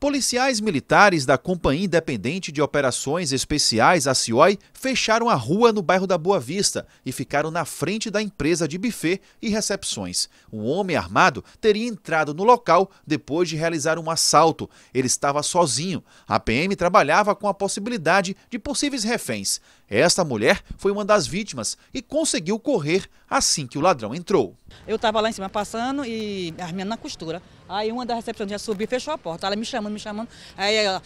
Policiais militares da Companhia Independente de Operações Especiais, a CIOI, fecharam a rua no bairro da Boa Vista e ficaram na frente da empresa de buffet e recepções. Um homem armado teria entrado no local depois de realizar um assalto. Ele estava sozinho. A PM trabalhava com a possibilidade de possíveis reféns. Esta mulher foi uma das vítimas e conseguiu correr assim que o ladrão entrou. Eu estava lá em cima passando e armeando na costura. Aí uma da recepção já subiu e fechou a porta. Ela me chamando, me chamando. Aí ela,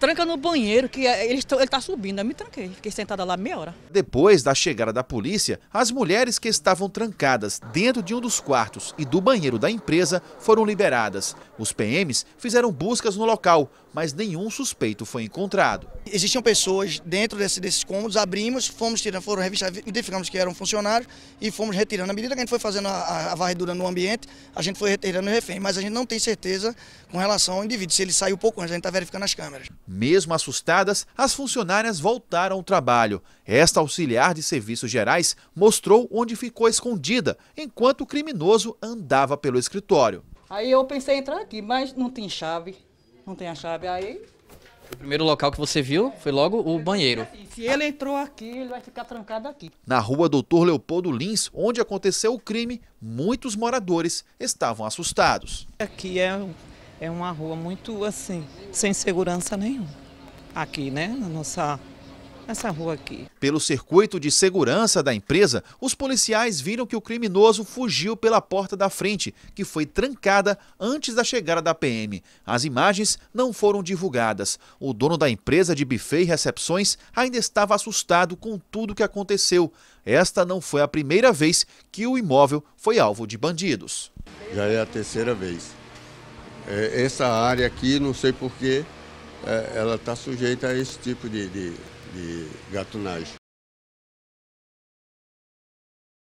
tranca no banheiro, que eh, ele, está subindo. Eu né? me tranquei, fiquei sentada lá meia hora. Depois da chegada da polícia, as mulheres que estavam trancadas dentro de um dos quartos e do banheiro da empresa foram liberadas. Os PMs fizeram buscas no local, mas nenhum suspeito foi encontrado. Existiam pessoas dentro desse, desses cômodos, abrimos, fomos tirando, foram revistados, identificamos que eram funcionários e fomos retirando. À medida que a gente foi fazendo a, a varredura no ambiente, a gente foi retirando o refém, mas a gente não tem certeza com relação ao indivíduo, se ele saiu pouco antes, a gente está verificando as câmeras. Mesmo assustadas, as funcionárias voltaram ao trabalho. Esta auxiliar de serviços gerais mostrou onde ficou escondida enquanto o criminoso andava pelo escritório. Aí eu pensei em entrar aqui, mas não tem chave. Não tem a chave. Aí. O primeiro local que você viu foi logo o banheiro. Se ele entrou aqui, ele vai ficar trancado aqui. Na rua Doutor Leopoldo Lins, onde aconteceu o crime, muitos moradores estavam assustados. Aqui é é uma rua muito assim, sem segurança nenhuma. Aqui, né, nossa essa rua aqui. Pelo circuito de segurança da empresa, os policiais viram que o criminoso fugiu pela porta da frente, que foi trancada antes da chegada da PM. As imagens não foram divulgadas. O dono da empresa de buffet e recepções ainda estava assustado com tudo o que aconteceu. Esta não foi a primeira vez que o imóvel foi alvo de bandidos. Já é a terceira vez. É, essa área aqui, não sei porquê, é, ela está sujeita a esse tipo de, de, de gatunagem.